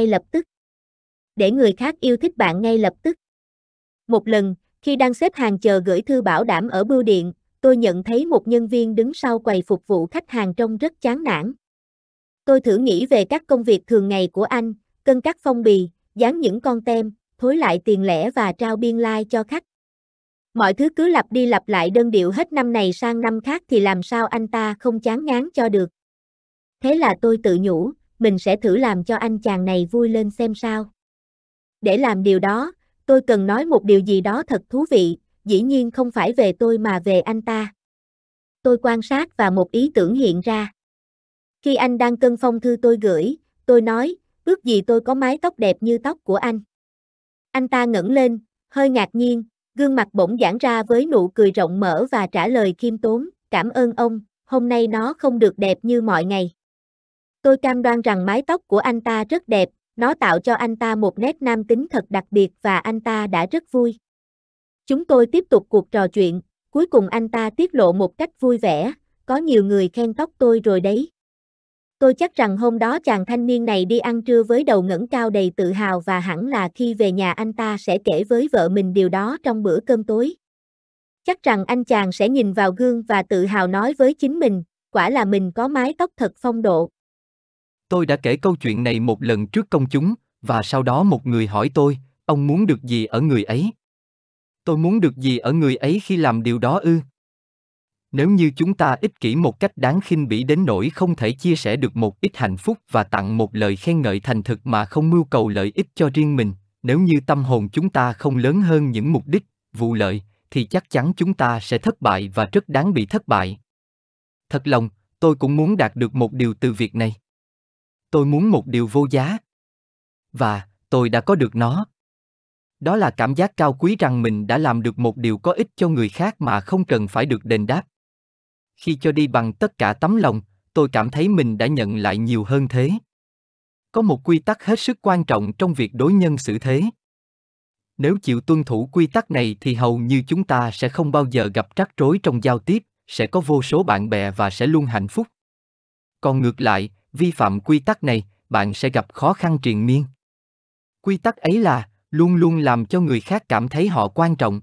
ngay lập tức. Để người khác yêu thích bạn ngay lập tức. Một lần, khi đang xếp hàng chờ gửi thư bảo đảm ở bưu điện, tôi nhận thấy một nhân viên đứng sau quầy phục vụ khách hàng trông rất chán nản. Tôi thử nghĩ về các công việc thường ngày của anh, cân cắt phong bì, dán những con tem, thối lại tiền lẻ và trao biên lai like cho khách. Mọi thứ cứ lặp đi lặp lại đơn điệu hết năm này sang năm khác thì làm sao anh ta không chán ngán cho được. Thế là tôi tự nhủ, mình sẽ thử làm cho anh chàng này vui lên xem sao. Để làm điều đó, tôi cần nói một điều gì đó thật thú vị, dĩ nhiên không phải về tôi mà về anh ta. Tôi quan sát và một ý tưởng hiện ra. Khi anh đang cân phong thư tôi gửi, tôi nói, ước gì tôi có mái tóc đẹp như tóc của anh. Anh ta ngẩng lên, hơi ngạc nhiên, gương mặt bỗng giãn ra với nụ cười rộng mở và trả lời khiêm tốn, cảm ơn ông, hôm nay nó không được đẹp như mọi ngày. Tôi cam đoan rằng mái tóc của anh ta rất đẹp, nó tạo cho anh ta một nét nam tính thật đặc biệt và anh ta đã rất vui. Chúng tôi tiếp tục cuộc trò chuyện, cuối cùng anh ta tiết lộ một cách vui vẻ, có nhiều người khen tóc tôi rồi đấy. Tôi chắc rằng hôm đó chàng thanh niên này đi ăn trưa với đầu ngẩng cao đầy tự hào và hẳn là khi về nhà anh ta sẽ kể với vợ mình điều đó trong bữa cơm tối. Chắc rằng anh chàng sẽ nhìn vào gương và tự hào nói với chính mình, quả là mình có mái tóc thật phong độ. Tôi đã kể câu chuyện này một lần trước công chúng, và sau đó một người hỏi tôi, ông muốn được gì ở người ấy? Tôi muốn được gì ở người ấy khi làm điều đó ư? Nếu như chúng ta ích kỷ một cách đáng khinh bỉ đến nỗi không thể chia sẻ được một ít hạnh phúc và tặng một lời khen ngợi thành thực mà không mưu cầu lợi ích cho riêng mình, nếu như tâm hồn chúng ta không lớn hơn những mục đích, vụ lợi, thì chắc chắn chúng ta sẽ thất bại và rất đáng bị thất bại. Thật lòng, tôi cũng muốn đạt được một điều từ việc này tôi muốn một điều vô giá. Và, tôi đã có được nó. Đó là cảm giác cao quý rằng mình đã làm được một điều có ích cho người khác mà không cần phải được đền đáp. Khi cho đi bằng tất cả tấm lòng, tôi cảm thấy mình đã nhận lại nhiều hơn thế. Có một quy tắc hết sức quan trọng trong việc đối nhân xử thế. Nếu chịu tuân thủ quy tắc này thì hầu như chúng ta sẽ không bao giờ gặp rắc rối trong giao tiếp, sẽ có vô số bạn bè và sẽ luôn hạnh phúc. Còn ngược lại, vi phạm quy tắc này, bạn sẽ gặp khó khăn triền miên. Quy tắc ấy là luôn luôn làm cho người khác cảm thấy họ quan trọng.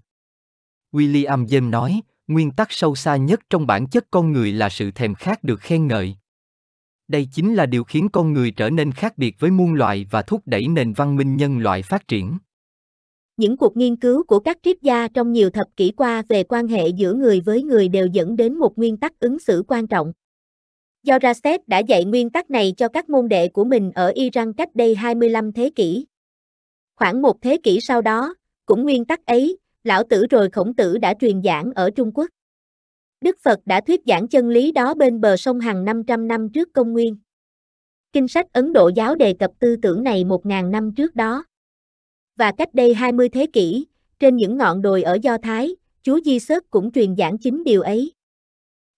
William James nói, nguyên tắc sâu xa nhất trong bản chất con người là sự thèm khát được khen ngợi. Đây chính là điều khiến con người trở nên khác biệt với muôn loài và thúc đẩy nền văn minh nhân loại phát triển. Những cuộc nghiên cứu của các triết gia trong nhiều thập kỷ qua về quan hệ giữa người với người đều dẫn đến một nguyên tắc ứng xử quan trọng. Do Jorastet đã dạy nguyên tắc này cho các môn đệ của mình ở Iran cách đây 25 thế kỷ. Khoảng một thế kỷ sau đó, cũng nguyên tắc ấy, lão tử rồi khổng tử đã truyền giảng ở Trung Quốc. Đức Phật đã thuyết giảng chân lý đó bên bờ sông hàng 500 năm trước công nguyên. Kinh sách Ấn Độ giáo đề cập tư tưởng này 1.000 năm trước đó. Và cách đây 20 thế kỷ, trên những ngọn đồi ở Do Thái, Chúa Di Sớt cũng truyền giảng chính điều ấy.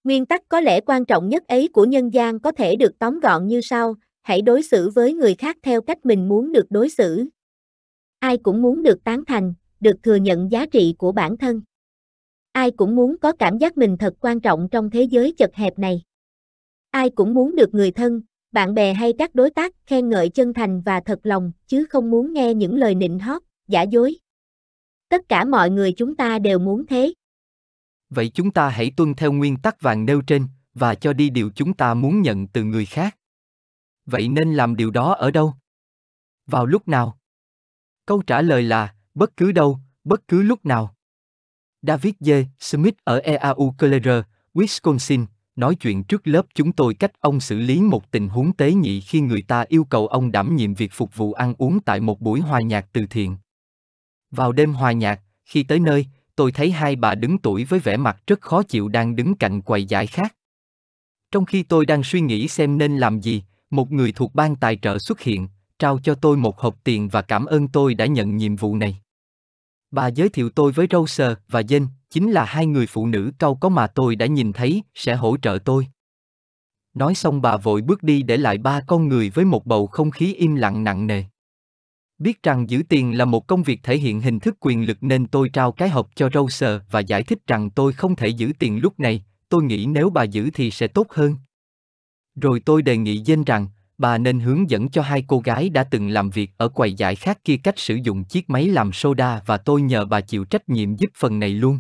Nguyên tắc có lẽ quan trọng nhất ấy của nhân gian có thể được tóm gọn như sau, hãy đối xử với người khác theo cách mình muốn được đối xử. Ai cũng muốn được tán thành, được thừa nhận giá trị của bản thân. Ai cũng muốn có cảm giác mình thật quan trọng trong thế giới chật hẹp này. Ai cũng muốn được người thân, bạn bè hay các đối tác khen ngợi chân thành và thật lòng, chứ không muốn nghe những lời nịnh hót, giả dối. Tất cả mọi người chúng ta đều muốn thế vậy chúng ta hãy tuân theo nguyên tắc vàng nêu trên và cho đi điều chúng ta muốn nhận từ người khác vậy nên làm điều đó ở đâu vào lúc nào câu trả lời là bất cứ đâu bất cứ lúc nào david j smith ở eau claire wisconsin nói chuyện trước lớp chúng tôi cách ông xử lý một tình huống tế nhị khi người ta yêu cầu ông đảm nhiệm việc phục vụ ăn uống tại một buổi hòa nhạc từ thiện vào đêm hòa nhạc khi tới nơi tôi thấy hai bà đứng tuổi với vẻ mặt rất khó chịu đang đứng cạnh quầy giải khác. Trong khi tôi đang suy nghĩ xem nên làm gì, một người thuộc ban tài trợ xuất hiện, trao cho tôi một hộp tiền và cảm ơn tôi đã nhận nhiệm vụ này. Bà giới thiệu tôi với Roser và Jane, chính là hai người phụ nữ cao có mà tôi đã nhìn thấy, sẽ hỗ trợ tôi. Nói xong bà vội bước đi để lại ba con người với một bầu không khí im lặng nặng nề. Biết rằng giữ tiền là một công việc thể hiện hình thức quyền lực nên tôi trao cái hộp cho Rose và giải thích rằng tôi không thể giữ tiền lúc này, tôi nghĩ nếu bà giữ thì sẽ tốt hơn. Rồi tôi đề nghị Jane rằng, bà nên hướng dẫn cho hai cô gái đã từng làm việc ở quầy giải khác kia cách sử dụng chiếc máy làm soda và tôi nhờ bà chịu trách nhiệm giúp phần này luôn.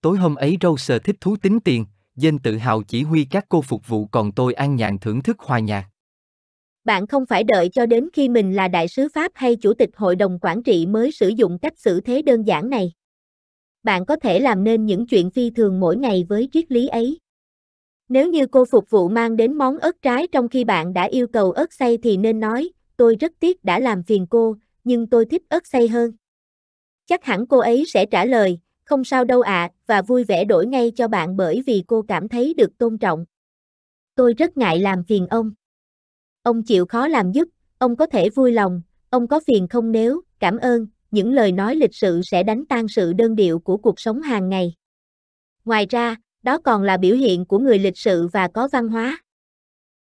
Tối hôm ấy Rose thích thú tính tiền, Jane tự hào chỉ huy các cô phục vụ còn tôi an nhàn thưởng thức hòa nhạc bạn không phải đợi cho đến khi mình là đại sứ Pháp hay chủ tịch hội đồng quản trị mới sử dụng cách xử thế đơn giản này. Bạn có thể làm nên những chuyện phi thường mỗi ngày với triết lý ấy. Nếu như cô phục vụ mang đến món ớt trái trong khi bạn đã yêu cầu ớt xay thì nên nói, tôi rất tiếc đã làm phiền cô, nhưng tôi thích ớt xay hơn. Chắc hẳn cô ấy sẽ trả lời, không sao đâu ạ, và vui vẻ đổi ngay cho bạn bởi vì cô cảm thấy được tôn trọng. Tôi rất ngại làm phiền ông ông chịu khó làm giúp, ông có thể vui lòng, ông có phiền không nếu, cảm ơn, những lời nói lịch sự sẽ đánh tan sự đơn điệu của cuộc sống hàng ngày. Ngoài ra, đó còn là biểu hiện của người lịch sự và có văn hóa.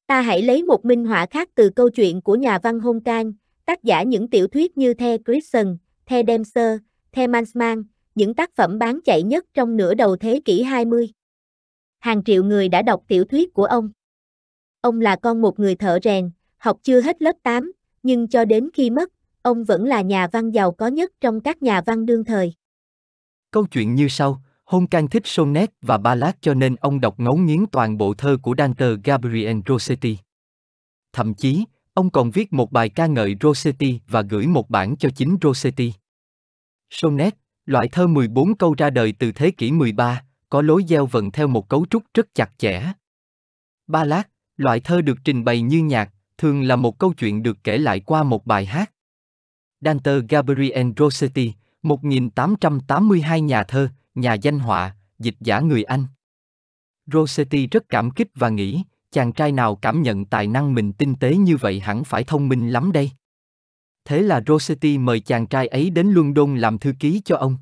Ta hãy lấy một minh họa khác từ câu chuyện của nhà văn Hôn Can, tác giả những tiểu thuyết như The Christian, The Dempster, The Mansman, những tác phẩm bán chạy nhất trong nửa đầu thế kỷ 20. Hàng triệu người đã đọc tiểu thuyết của ông. Ông là con một người thợ rèn, học chưa hết lớp 8, nhưng cho đến khi mất, ông vẫn là nhà văn giàu có nhất trong các nhà văn đương thời. Câu chuyện như sau, hôn Honkan thích sonnet và ballad cho nên ông đọc ngấu nghiến toàn bộ thơ của Dante Gabriel Rossetti. Thậm chí, ông còn viết một bài ca ngợi Rossetti và gửi một bản cho chính Rossetti. Sonnet, loại thơ 14 câu ra đời từ thế kỷ 13, có lối gieo vần theo một cấu trúc rất chặt chẽ. Ballad, Loại thơ được trình bày như nhạc, thường là một câu chuyện được kể lại qua một bài hát. Dante Gabriel Rossetti, 1882 nhà thơ, nhà danh họa, dịch giả người Anh. Rossetti rất cảm kích và nghĩ, chàng trai nào cảm nhận tài năng mình tinh tế như vậy hẳn phải thông minh lắm đây. Thế là Rossetti mời chàng trai ấy đến London làm thư ký cho ông.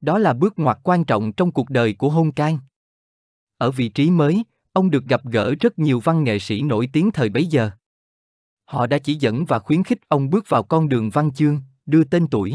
Đó là bước ngoặt quan trọng trong cuộc đời của Hôn Can. Ở vị trí mới, ông được gặp gỡ rất nhiều văn nghệ sĩ nổi tiếng thời bấy giờ. Họ đã chỉ dẫn và khuyến khích ông bước vào con đường văn chương, đưa tên tuổi.